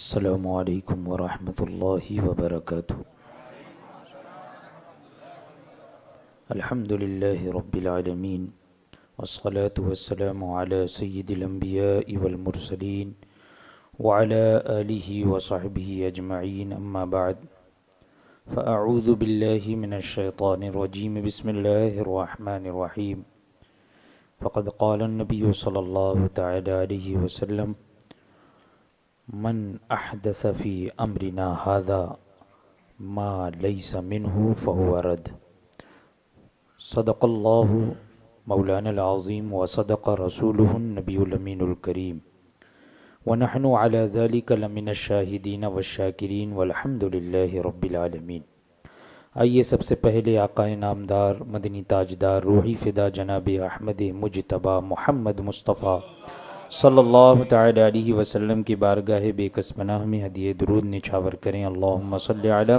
السلام عليكم ورحمة الله وبركاته الحمد لله رب العالمين والصلاة والسلام على سيد الأنبياء والمرسلين وعلى آله وصحبه أجمعين أما بعد فأعوذ بالله من الشيطان الرجيم بسم الله الرحمن الرحيم فقد قال النبي صلى الله تعالى عليه وسلم मन अहद सफ़ी अमरीना हाजा मा लई समिन फ़हुआरद सदक़ल्ला मौलानाज़ीम वसदक़ रसूलनबीमीनकरीम वनहन अलामिन शाहिदीन वशाकिरीन वलहमदिल्ल रबालमीन आइए सबसे पहले आकाए नामदार मदनी ताजदार रूही फ़िदा जनाब अहमद मुजतबा मोहम्मद मुस्तफ़ा सल्लल्लाहु अलैहि वसल्लम की बारगाह बेकसमना हमें हदिय दरूद निछावर करें अल्लाहुम्म सल्ली अला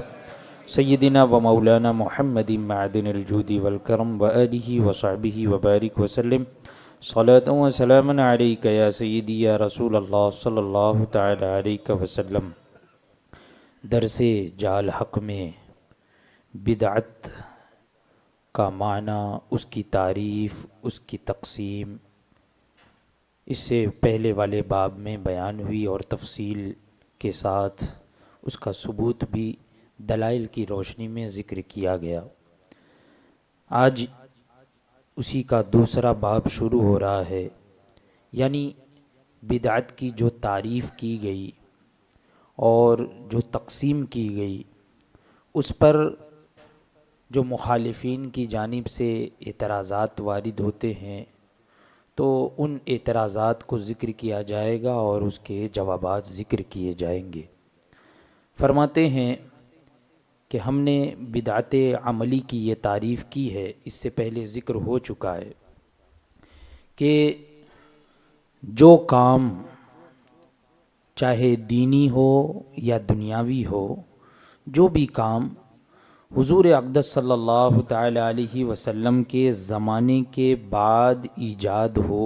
सैदिना व मौलाना मोहम्मद मादिनजूदी वलकरम व अली वसाबी वबारिक वसलम सलात वसलम या सैदी या रसूल अल्लाह सल्ला वसम दरस जाल हक़ में बिदअत का माना उसकी तारीफ़ उसकी तकसीम इससे पहले वाले बाब में बयान हुई और तफसील के साथ उसका सबूत भी दलाइल की रोशनी में ज़िक्र किया गया आज उसी का दूसरा बाब शुरू हो रहा है यानी बिदात की जो तारीफ़ की गई और जो तकसीम की गई उस पर जो मुखालफन की जानब से एतराज़ात वारद होते हैं तो उन एतराज़ात को ज़िक्र किया जाएगा और उसके जवाब ज़िक्र किए जाएंगे फरमाते हैं कि हमने बिदात अमली की ये तारीफ़ की है इससे पहले ज़िक्र हो चुका है कि जो काम चाहे दीनी हो या दुनियावी हो जो भी काम हुजूर अकदस सल्लल्लाहु अलैहि वसल्लम के ज़माने के बाद ईजाद हो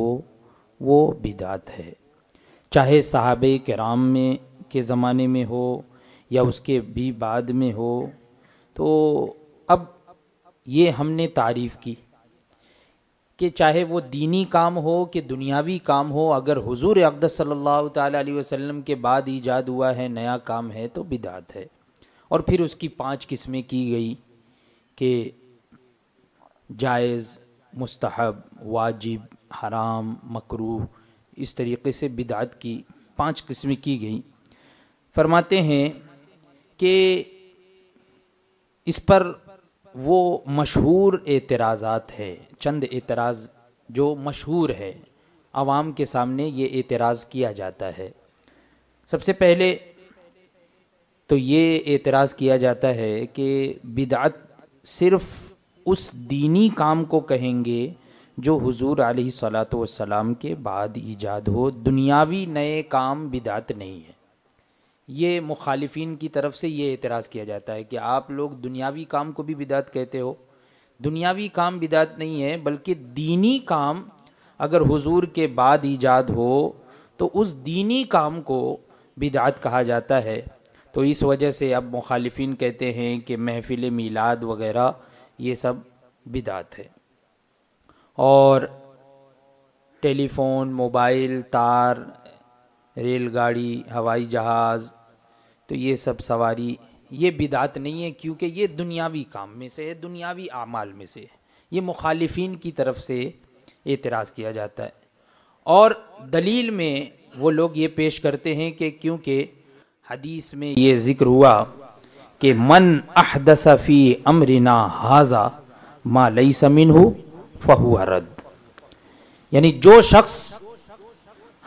वो बिदात है चाहे साहब कराम में के ज़माने में हो या उसके भी बाद में हो तो अब ये हमने तारीफ़ की कि चाहे वो दीनी काम हो कि दुनियावी काम हो अगर हुजूर अकदस सल्लल्लाहु अलैहि वसल्लम के बाद ईजाद हुआ है नया काम है तो बिदात है और फिर उसकी पांच किस्में की गई कि जायज़ मुस्तहब वाजिब हराम मकरू इस तरीके से बिदात की पांच किस्में की गई फरमाते हैं कि इस पर वो मशहूर एतराज़ात है चंद एतराज़ जो मशहूर है आवाम के सामने ये एतराज़ किया जाता है सबसे पहले तो ये एतराज़ किया जाता है कि बिदात सिर्फ़ उस दीनी काम को कहेंगे जो हुजूर सलात वसलाम के बाद ईजाद हो दुनियावी नए काम बिदात नहीं है ये मुखालफन की तरफ से ये एतराज़ किया जाता है कि आप लोग दुनियावी काम को भी बिदात कहते हो दुनियावी काम बिदात नहीं है बल्कि दीनी काम अगर हुजूर के बाद ईजाद हो तो उस दीनी काम को बिदात कहा जाता है तो इस वजह से अब मुखालफन कहते हैं कि महफिल मीलाद वगैरह ये सब बिदात है और टेलीफोन मोबाइल तार रेलगाड़ी हवाई जहाज़ तो ये सब सवारी ये बिदात नहीं है क्योंकि ये दुनियावी काम में से है दुनियावी आमाल में से है ये मुखालफन की तरफ से एतराज़ किया जाता है और दलील में वो लोग ये पेश करते हैं कि क्योंकि हदीस में ये ज़िक्र हुआ कि मन अहदसफ़ी अमरिना हाजा मा लई समिन हो फहुआ रद्द यानी जो शख्स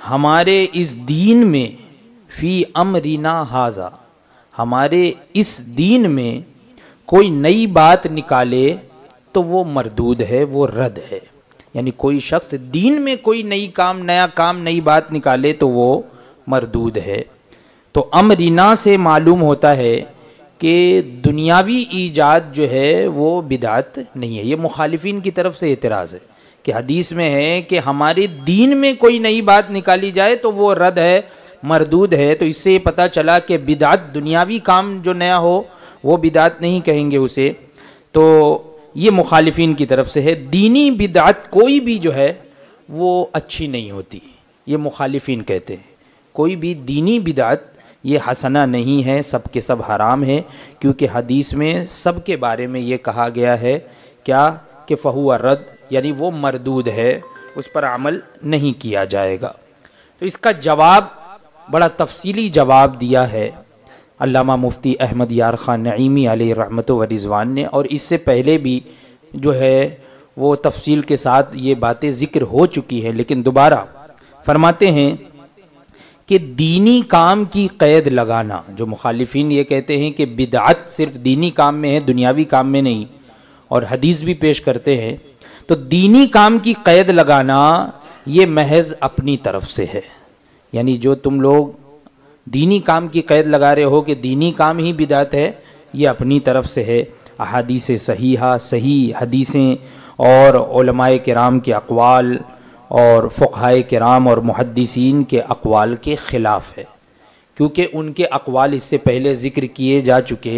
हमारे इस दीन में फ़ी अमरिना हाजा हमारे इस दीन में कोई नई बात निकाले तो वो मरदूद है वो रद्द है यानी कोई शख्स दीन में कोई नई काम नया काम नई बात निकाले तो वो मरदूद है तो अमरीना से मालूम होता है कि दुनियावी ईजाद जो है वो बिदात नहीं है ये मुखालफिन की तरफ से एतराज़ है कि हदीस में है कि हमारे दीन में कोई नई बात निकाली जाए तो वो रद्द है मरदूद है तो इससे ये पता चला कि बिदात दुनियावी काम जो नया हो वो बिदात नहीं कहेंगे उसे तो ये मुखालफन की तरफ से है दीनी बिदात कोई भी जो है वो अच्छी नहीं होती ये मुखालफन कहते हैं कोई भी दीनी बिदात ये हसना नहीं है सब के सब हराम है क्योंकि हदीस में सब के बारे में ये कहा गया है क्या कि फ़हुआ रद्द यानी वो मरदूद है उस पर अमल नहीं किया जाएगा तो इसका जवाब बड़ा तफसीली जवाब दिया है अल्लामा मुफ्ती अहमद यार ख़ान नईमी अली रहमत रिजवान ने और इससे पहले भी जो है वो तफसील के साथ ये बातें ज़िक्र हो चुकी हैं लेकिन दोबारा फरमाते हैं कि दीनी काम की कैद लगाना जो मुखालिफिन ये कहते हैं कि बिदात सिर्फ दीनी काम में है दुनियावी काम में नहीं और हदीस भी पेश करते हैं तो दीनी काम की कैद लगाना ये महज अपनी तरफ से है यानी जो तुम लोग दीनी काम की कैद लगा रहे हो कि दीनी काम ही बिदात है ये अपनी तरफ से है अहादीस सही सही हदीसें और कराम के अकवाल और फ़ाय कराम और मुहदसिन के अकवाल के ख़िलाफ़ है क्योंकि उनके अकवाल इससे पहले ज़िक्र किए जा चुके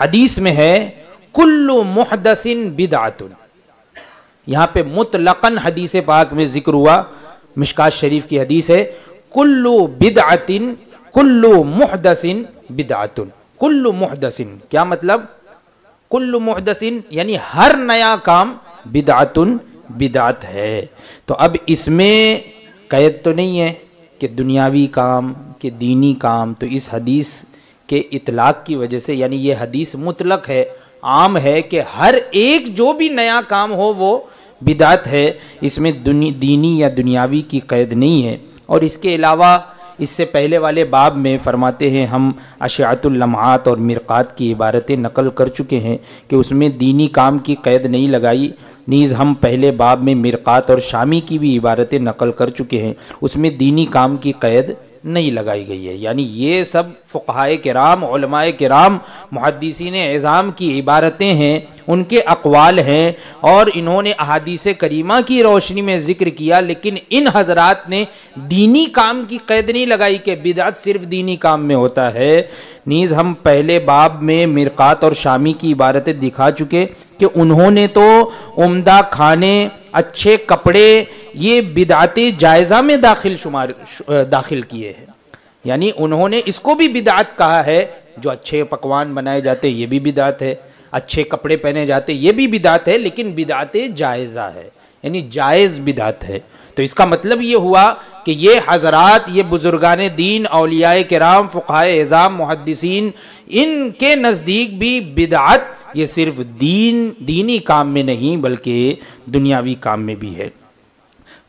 हदीस में है कुल्लु मुहदसिन बिदात यहाँ पे मुतलकन हदीस पाक में ज़िक्र हुआ मिशका शरीफ की हदीस है कुल्लु बिदातिन कुल्लु मुहदसिन बिदातुन कुल्लु मुहदसिन क्या मतलब कुल्लु मुहदसिन यानी हर नया काम बिदातुन बिदात है तो अब इसमें कैद तो नहीं है कि दुनियावी काम कि दीनी काम तो इस हदीस के इतलाक़ की वजह से यानी ये हदीस मुतलक है आम है कि हर एक जो भी नया काम हो वो बिदात है इसमें दुनी दीनी या दुनियावी की कैद नहीं है और इसके अलावा इससे पहले वाले बाब में फरमाते हैं हम अशातुल्लमात और मिरक़ात की इबारतें नकल कर चुके हैं कि उसमें दीनी काम की कैद नहीं लगाई नीज़ हम पहले बाब में मिरक़ात और शामी की भी इबारतें नकल कर चुके हैं उसमें दीनी काम की क़ैद नहीं लगाई गई है यानी ये सब फ़ुकाए कराम कराम मुहदसिन एज़ाम की इबारतें हैं उनके अकवाल हैं और इन्होंने अहादीस करीमा की रोशनी में ज़िक्र किया लेकिन इन हजरात ने दीनी काम की कैद नहीं लगाई कि बिदात सिर्फ दीनी काम में होता है नीज़ हम पहले बाब में मिरक़ात और शामी की इबारतें दिखा चुके कि उन्होंने तो उमदा खाने अच्छे कपड़े ये बिदाती जायज़ा में दाखिल शुमार दाखिल किए हैं यानी उन्होंने इसको भी बिदात कहा है जो अच्छे पकवान बनाए जाते ये भी बिदात है अच्छे कपड़े पहने जाते ये भी बिदात है लेकिन बिदात जायज़ा है यानी जायज़ बिदात है तो इसका मतलब ये हुआ कि ये हजरात ये बुजुर्गान दीन अलिया कराम फ़ुकाए एज़ाम मुहदसिन इनके नज़दीक भी बिदात ये सिर्फ दीन दीनी काम में नहीं बल्कि दुनियावी काम में भी है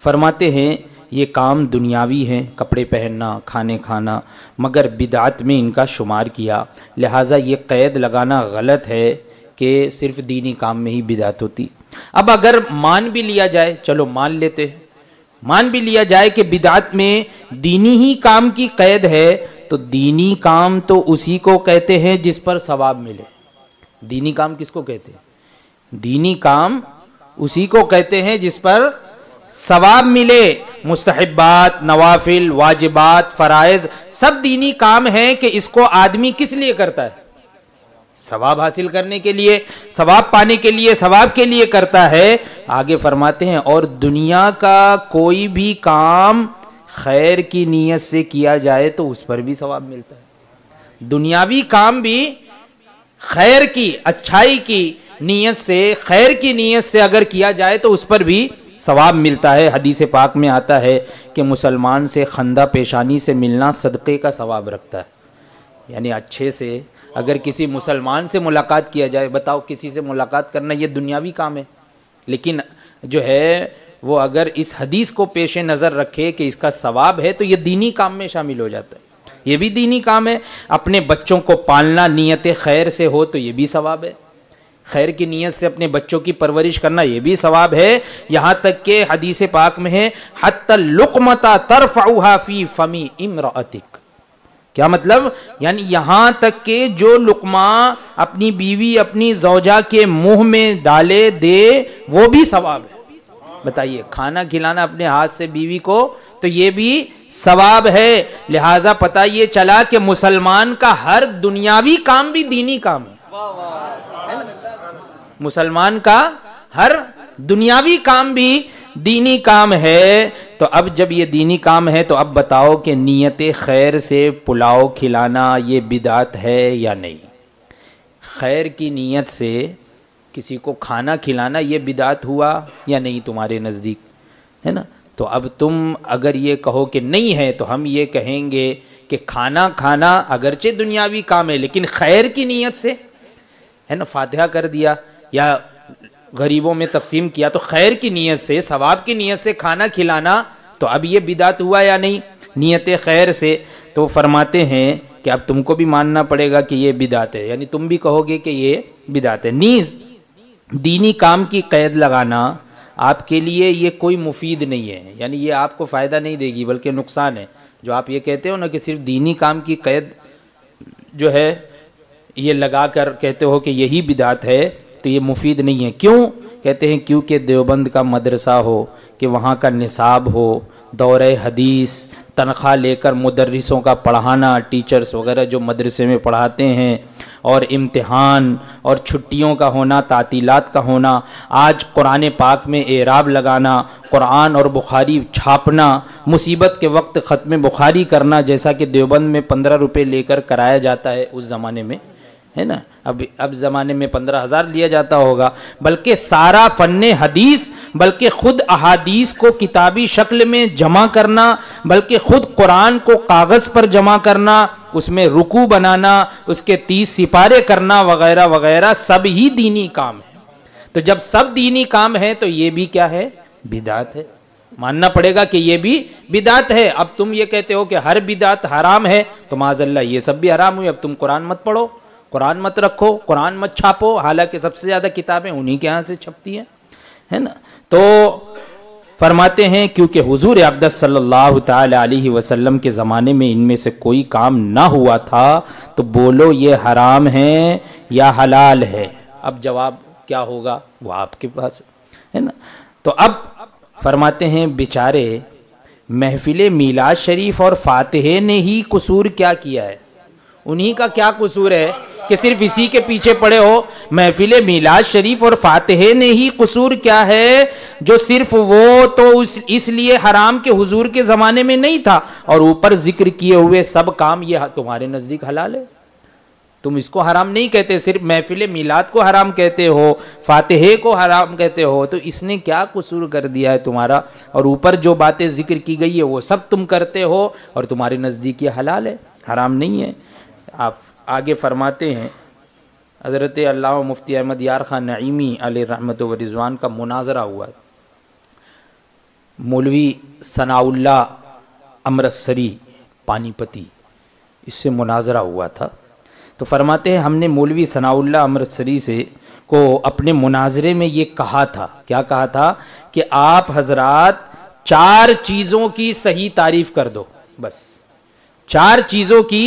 फरमाते हैं ये काम दुनियावी हैं कपड़े पहनना खाने खाना मगर बिदात में इनका शुमार किया लिहाजा ये कैद लगाना गलत है कि सिर्फ दीनी काम में ही बिदात होती अब अगर मान भी लिया जाए चलो मान लेते हैं मान भी लिया जाए कि बिदात में दीनी ही काम की कैद है तो दीनी काम तो उसी को कहते हैं जिस पर सवाब मिले दीनी काम किसको कहते हैं दीनी काम उसी को कहते हैं जिस पर सवाब मिले मुस्तहबात नवाफिल वाजिबात फ़राइज़ सब दीनी काम हैं कि इसको आदमी किस लिए करता है सवाब हासिल करने के लिए सवाब पाने के लिए सवाब के लिए करता है आगे फरमाते हैं और दुनिया का कोई भी काम खैर की नीयत से किया जाए तो उस पर भी सवाब मिलता है दुनियावी काम भी खैर की अच्छाई की नीयत से खैर की नीयत से अगर किया जाए तो उस पर भी सवाब मिलता है हदीस पाक में आता है कि मुसलमान से खंदा पेशानी से मिलना सदक़े का सवाब रखता है यानी अच्छे से अगर किसी मुसलमान से मुलाकात किया जाए बताओ किसी से मुलाकात करना ये दुनियावी काम है लेकिन जो है वो अगर इस हदीस को पेश नज़र रखे कि इसका सवाब है तो ये दीनी काम में शामिल हो जाता है ये भी दीनी काम है अपने बच्चों को पालना नीयत खैर से हो तो ये भी सवाब है खैर की नीयत से अपने बच्चों की परवरिश करना यह भी सवाब है यहाँ तक के हदीस पाक में है तरफ तरफी फमी इमरातिक क्या मतलब यानी यहाँ तक के जो लुकमा अपनी बीवी अपनी जौजा के मुंह में डाले दे वो भी सवाब है बताइए खाना खिलाना अपने हाथ से बीवी को तो ये भी सवाब है लिहाजा पता ये चला कि मुसलमान का हर दुनियावी काम भी दीनी काम है मुसलमान का हर दुनियावी काम भी दीनी काम है तो अब जब ये दीनी काम है तो अब बताओ कि नीयत खैर से पुलाव खिलाना ये बिदात है या नहीं खैर की नीयत से किसी को खाना खिलाना ये बिदात हुआ या नहीं तुम्हारे नज़दीक है ना तो अब तुम अगर ये कहो कि नहीं है तो हम ये कहेंगे कि खाना खाना अगरचे दुनियावी काम है लेकिन खैर की नीयत से है ना फातिहा कर दिया या गरीबों में तकसीम किया तो खैर की नीयत से सवाब की नीयत से खाना खिलाना तो अब ये बिदात हुआ या नहीं नीयत खैर से तो फरमाते हैं कि अब तुमको भी मानना पड़ेगा कि ये बिदात है यानी तुम भी कहोगे कि ये बिदात है नीज दीनी काम की कैद लगाना आपके लिए ये कोई मुफीद नहीं है यानी ये आपको फ़ायदा नहीं देगी बल्कि नुकसान है जो आप ये कहते हो ना कि सिर्फ दीनी काम की कैद जो है ये लगा कर कहते हो कि यही बिदात है तो ये मुफीद नहीं है क्यों कहते हैं क्योंकि देवबंद का मदरसा हो कि वहाँ का निसाब हो दौर हदीस तनख्वाह लेकर मदरसों का पढ़ाना टीचर्स वगैरह जो मदरसे में पढ़ाते हैं और इम्तिहान और छुट्टियों का होना तातीलत का होना आज कुरान पाक में एराब लगाना कुरान और बुखारी छापना मुसीबत के वक्त ख़त्म बुखारी करना जैसा कि देवबंद में पंद्रह रुपये लेकर कराया जाता है उस ज़माने में है ना अब अब ज़माने में पंद्रह हज़ार लिया जाता होगा बल्कि सारा फ़न हदीस बल्कि ख़ुद अहादीस को किताबी शक्ल में जमा करना बल्कि ख़ुद कुरान को कागज़ पर जमा करना उसमें रुकू बनाना उसके तीस सिपारे करना वगैरह वगैरह सब ही दीनी काम है तो जब सब दीनी काम है तो ये भी क्या है बिदात है मानना पड़ेगा कि ये भी बिदात है अब तुम ये कहते हो कि हर बिदात हराम है तो माजल्ला ये सब भी हराम हुई अब तुम कुरान मत पढ़ो कुरान मत रखो कुरान मत छापो हालांकि सबसे ज़्यादा किताबें उन्हीं के यहाँ से छपती हैं है ना तो फरमाते हैं क्योंकि हुजूर अब्दस सल्लल्लाहु अलैहि वसल्लम के ज़माने में इनमें से कोई काम ना हुआ था तो बोलो ये हराम है या हलाल है अब जवाब क्या होगा वो आपके पास है ना तो अब फरमाते हैं बेचारे महफिल मीलाद शरीफ और फातह ने ही कसूर क्या किया है उन्हीं का क्या कसूर है कि सिर्फ इसी के पीछे पड़े हो महफिल मिलाद शरीफ और फातेह ने ही कसूर क्या है जो सिर्फ वो तो इसलिए हराम के हुजूर के ज़माने में नहीं था और ऊपर जिक्र किए हुए सब काम ये तुम्हारे नज़दीक हलाल है तुम इसको हराम नहीं कहते सिर्फ महफिल मिलाद को हराम कहते हो फातेह को हराम कहते हो तो इसने क्या कसूर कर दिया है तुम्हारा और ऊपर जो बातें जिक्र की गई है वो सब तुम करते हो और तुम्हारे नज़दीक ये हलाल है हराम नहीं है आप आगे फरमाते हैं हज़रत अल्लाह मुफ्ती अहमद यार ख़ान नईमी रहमत व रिजवान का मुनाजरा हुआ मौलवी सनाउल्ला अमृतसरी पानीपति इससे मुनाजरा हुआ था तो फरमाते हैं हमने मौलवी सनाउल्ला अमृतसरी से को अपने मुनाजरे में ये कहा था क्या कहा था कि आप हजरात चार चीज़ों की सही तारीफ़ कर दो बस चार चीज़ों की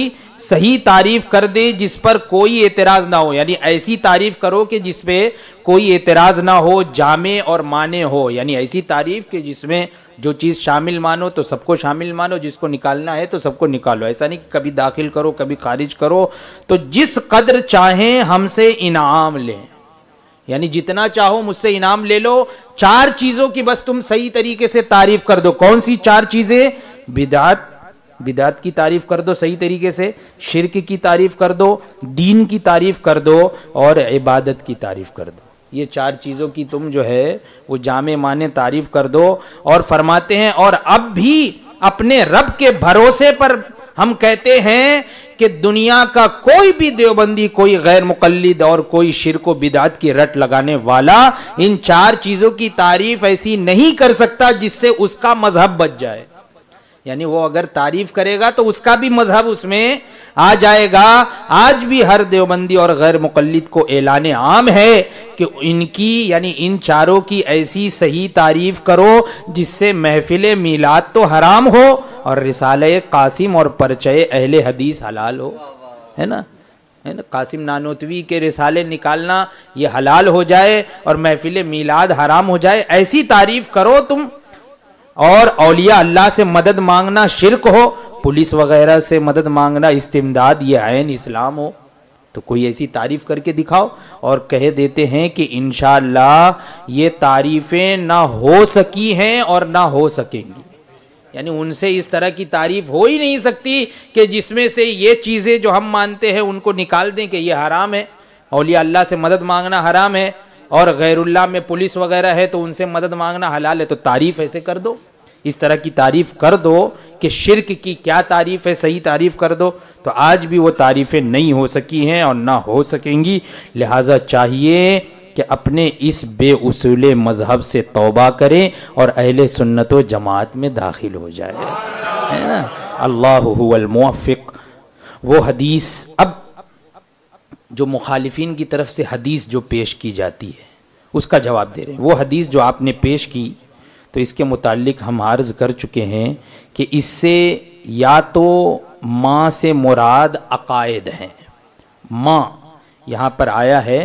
सही तारीफ कर दे जिस पर कोई एतराज ना हो यानी ऐसी तारीफ करो कि जिसपे कोई एतराज ना हो जामे और माने हो यानी ऐसी तारीफ कि जिसमें जो चीज़ शामिल मानो तो सबको शामिल मानो जिसको निकालना है तो सबको निकालो ऐसा नहीं कि कभी दाखिल करो कभी खारिज करो तो जिस कदर चाहें हमसे इनाम लें यानी जितना चाहो मुझसे इनाम ले लो चार चीज़ों की बस तुम सही तरीके से तारीफ कर दो कौन सी चार चीज़ें बिदात बिदात की तारीफ़ कर दो सही तरीके से शिरक की तारीफ़ कर दो दीन की तारीफ़ कर दो और इबादत की तारीफ़ कर दो ये चार चीज़ों की तुम जो है वो जामे माने तारीफ़ कर दो और फरमाते हैं और अब भी अपने रब के भरोसे पर हम कहते हैं कि दुनिया का कोई भी देवबंदी कोई गैर मुकलद और कोई शिरक बिदात की रट लगाने वाला इन चार चीज़ों की तारीफ ऐसी नहीं कर सकता जिससे उसका मजहब बच जाए यानी वो अगर तारीफ करेगा तो उसका भी मजहब उसमें आ जाएगा आज भी हर देवबंदी और गैर मुकलद को ऐलान आम है कि इनकी यानी इन चारों की ऐसी सही तारीफ करो जिससे महफिल मीलाद तो हराम हो और रिसाल कासिम और परचय अहल हदीस हलाल हो है ना है ना कासिम नानोतवी के रिसाले निकालना ये हलाल हो जाए और महफिल मीलाद हराम हो जाए ऐसी तारीफ करो तुम और अलिया अल्लाह से मदद मांगना शिरक हो पुलिस वगैरह से मदद मांगना इस्तेमदाद ये आयन इस्लाम हो तो कोई ऐसी तारीफ़ करके दिखाओ और कह देते हैं कि इन ये तारीफ़ें ना हो सकी हैं और ना हो सकेंगी यानी उनसे इस तरह की तारीफ हो ही नहीं सकती कि जिसमें से ये चीज़ें जो हम मानते हैं उनको निकाल दें कि ये हराम है अलिया अल्लाह से मदद मांगना हराम है और गैरुल्ला में पुलिस वगैरह है तो उनसे मदद मांगना हलाल है तो तारीफ ऐसे कर दो इस तरह की तारीफ कर दो कि शिरक की क्या तारीफ है सही तारीफ कर दो तो आज भी वो तारीफ़ें नहीं हो सकी हैं और ना हो सकेंगी लिहाजा चाहिए कि अपने इस बेउसूल मज़हब से तौबा करें और अहल सुन्नत जमात में दाखिल हो जाए है ना अल्लाह मुआफ़ वो हदीस अब जो मुखालफी की तरफ से हदीस जो पेश की जाती है उसका जवाब दे रहे हैं वो हदीस जो आपने पेश की तो इसके मुतालिक हम आर्ज़ कर चुके हैं कि इससे या तो माँ से मुराद अकायद हैं माँ यहाँ पर आया है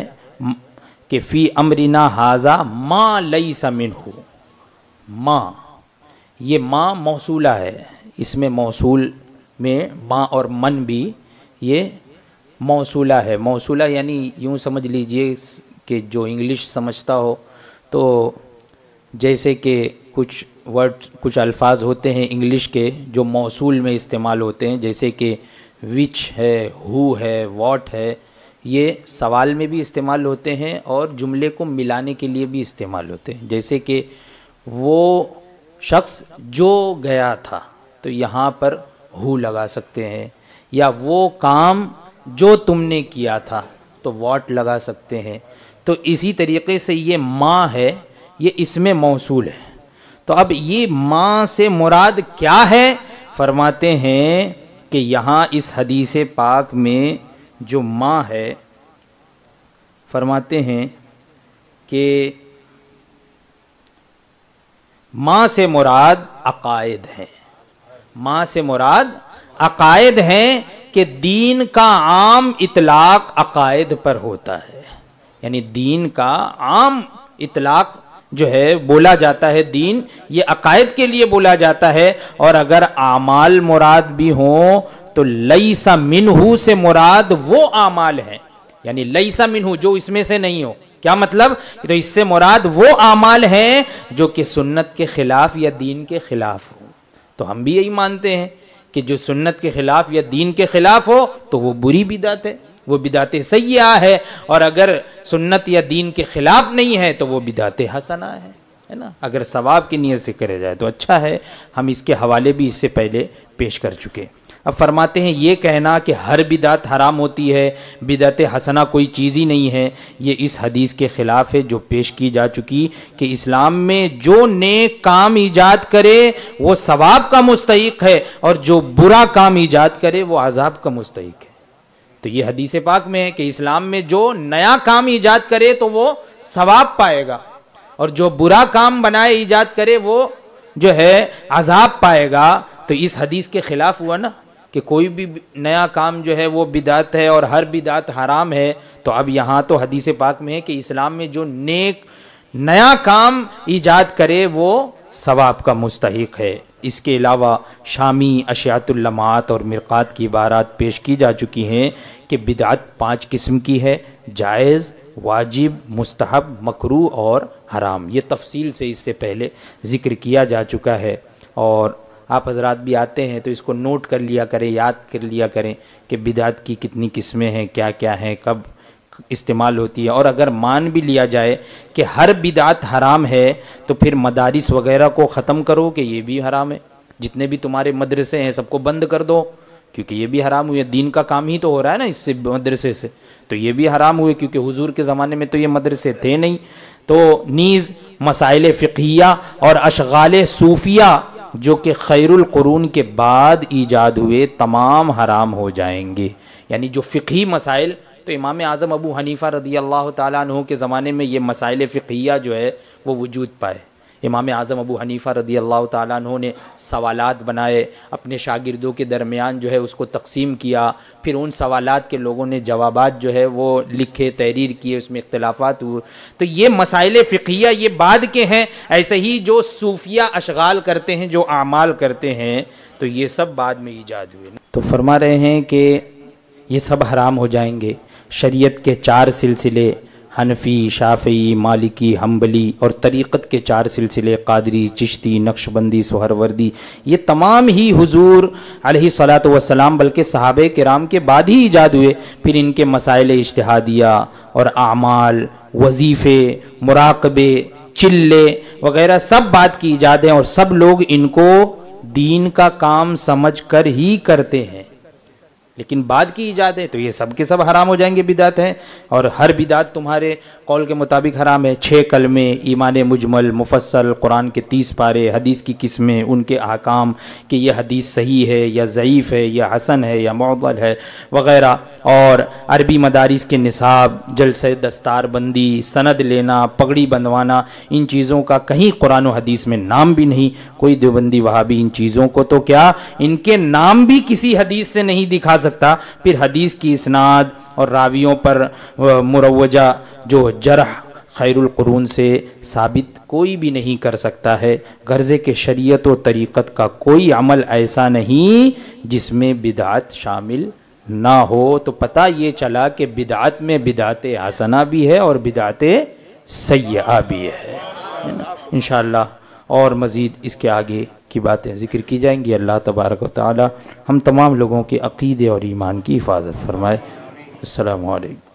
कि फ़ी अमरीना हाजा माँ लई समिन हो माँ ये माँ मौसूला है इसमें मौसू में माँ और मन भी ये मौसूला है मौसूला यानी यूँ समझ लीजिए कि जो इंग्लिश समझता हो तो जैसे कि कुछ वर्ड कुछ अल्फाज होते हैं इंग्लिश के जो मौसूल में इस्तेमाल होते हैं जैसे कि विच है हु है वॉट है ये सवाल में भी इस्तेमाल होते हैं और जुमले को मिलाने के लिए भी इस्तेमाल होते हैं जैसे कि वो शख्स जो गया था तो यहाँ पर हु लगा सकते हैं या वो काम जो तुमने किया था तो वॉट लगा सकते हैं तो इसी तरीके से ये माँ है ये इसमें मौसू है तो अब ये माँ से मुराद क्या है फरमाते हैं कि यहाँ इस हदीस पाक में जो माँ है फरमाते हैं कि माँ से मुराद अकायद हैं माँ से मुराद अकायद हैं कि दीन का आम इतलाक अकायद पर होता है यानी दीन का आम इतलाक जो है बोला जाता है दीन ये अकायद के लिए बोला जाता है और अगर आमाल मुराद भी हो तो लई सा मिनहू से मुराद वो आमाल हैं यानी लई सा मिनहू जो इसमें से नहीं हो क्या मतलब तो इससे मुराद वो आमाल हैं जो कि सुन्नत के खिलाफ या दीन के खिलाफ हो तो हम भी यही मानते हैं कि जो सुन्नत के ख़िलाफ़ या दीन के ख़िलाफ़ हो तो वो बुरी बिदात है वो बिदात सयाह है और अगर सुन्नत या दीन के ख़िलाफ़ नहीं है तो वो बिदात हसना है है ना अगर सवाब की नीयत से करे जाए तो अच्छा है हम इसके हवाले भी इससे पहले पेश कर चुके अब फरमाते हैं ये कहना कि हर बिदात हराम होती है बिदात हसना कोई चीज़ ही नहीं है ये इस हदीस के ख़िलाफ़ है जो पेश की जा चुकी कि इस्लाम में जो नेक काम ईजाद करे वो सवाब का मुस्तक है और जो बुरा काम ईजाद करे वो अजाब का मुस्तक है तो ये हदीस पाक में है कि इस्लाम में जो नया काम ईजाद करे तो वो सवाब पाएगा और जो बुरा काम बनाए ईजाद करे वो जो है अजाब पाएगा तो इस हदीस के खिलाफ हुआ ना कि कोई भी नया काम जो है वो बिदात है और हर बिदात हराम है तो अब यहाँ तो हदीस पाक में है कि इस्लाम में जो नेक नया काम ईजाद करे वो सवाब का मुस्तक है इसके अलावा शामी अशियातुल्लमात और मिरक़ात की इबारात पेश की जा चुकी हैं कि बिदात पाँच किस्म की है जायज़ वाजिब मुस्तहब मकरू और हराम ये तफसील से इससे पहले ज़िक्र किया जा चुका है और आप हजरात भी आते हैं तो इसको नोट कर लिया करें याद कर लिया करें कि बिदात की कितनी किस्में हैं क्या क्या हैं कब इस्तेमाल होती है और अगर मान भी लिया जाए कि हर बिदात हराम है तो फिर मदारिस वगैरह को ख़त्म करो कि ये भी हराम है जितने भी तुम्हारे मदरसे हैं सबको बंद कर दो क्योंकि ये भी हराम हुए दीन का काम ही तो हो रहा है ना इससे मदरसे से तो ये भी हराम हुए क्योंकि हुजूर के ज़माने में तो ये मदरसे थे नहीं तो नीज़ मसाइल फ़िकिया और अशगाल सूफिया जो कि खैरुल के बाद ईजाद हुए तमाम हराम हो जाएंगे यानी जो फ़िकी मसाइल तो इमाम आज़म अबू हनीफ़ा रदी अल्लाह तु के ज़माने में ये मसाइल फ़िकिया जो है वो वजूद पाए इमाम आज़म अबू हनीफ़ा रदी अल्लाह तु ने सवालत बनाए अपने शागिरदों के दरमियान जो है उसको तकसीम किया फिर उन सवाल के लोगों ने जवाब जो है वो लिखे तहरीर किए उसमें इख्लाफा हुए तो ये मसाइल फ़िकिया ये बाद के हैं ऐसे ही जो सूफिया अशगाल करते हैं जो आमाल करते हैं तो ये सब बाद में ईजाद हुए तो फरमा रहे हैं कि ये सब हराम हो जाएंगे शरीयत के चार सिलसिले हनफी शाफ़ी मालिकी हम्बली और तरीक़त के चार सिलसिले कादरी चिश्ती नक्शबंदी सहरवर्दी ये तमाम ही हुजूर सलात वसलाम बल्कि के राम के बाद ही ईजाद हुए फिर इनके मसाइल इश्तहादिया और आमाल वजीफ़े मुराकबे चिल्ले वगैरह सब बात की ईजादें और सब लोग इनको दीन का काम समझ कर ही करते हैं लेकिन बाद की ईजाद है तो ये सब के सब हराम हो जाएंगे बिदात हैं और हर बिदात तुम्हारे कौल के मुताबिक हराम है छः कलमे ईमान मुजमल मुफसल कुरान के तीस पारे हदीस की किस्में उनके आकाम कि यह हदीस सही है या ज़यीफ़ है या हसन है या मौदल है वगैरह और अरबी मदारस के निसाब जलसे दस्तार बंदी सनद लेना पगड़ी बंधवाना इन चीज़ों का कहीं कुरान हदीस में नाम भी नहीं कोई देवबंदी वहाँ भी इन चीज़ों को तो क्या इनके नाम भी किसी हदीस से नहीं दिखा सकते सकता फिर हदीस की इसनाद और रावियों पर मुरवजा जो जरह खैरकरून से साबित कोई भी नहीं कर सकता है गर्ज़े के शरीयत व तरीक़त का कोई अमल ऐसा नहीं जिसमें बिदात शामिल ना हो तो पता ये चला कि बिदात में बिदात हसना भी है और बिदात सयाह भी है इन और मज़ीद इसके आगे की बातें ज़िक्र की जाएंगी अल्लाह तबारक ताली हम तमाम लोगों के अकीदे और ईमान की हिफाजत फरमाए अलैक्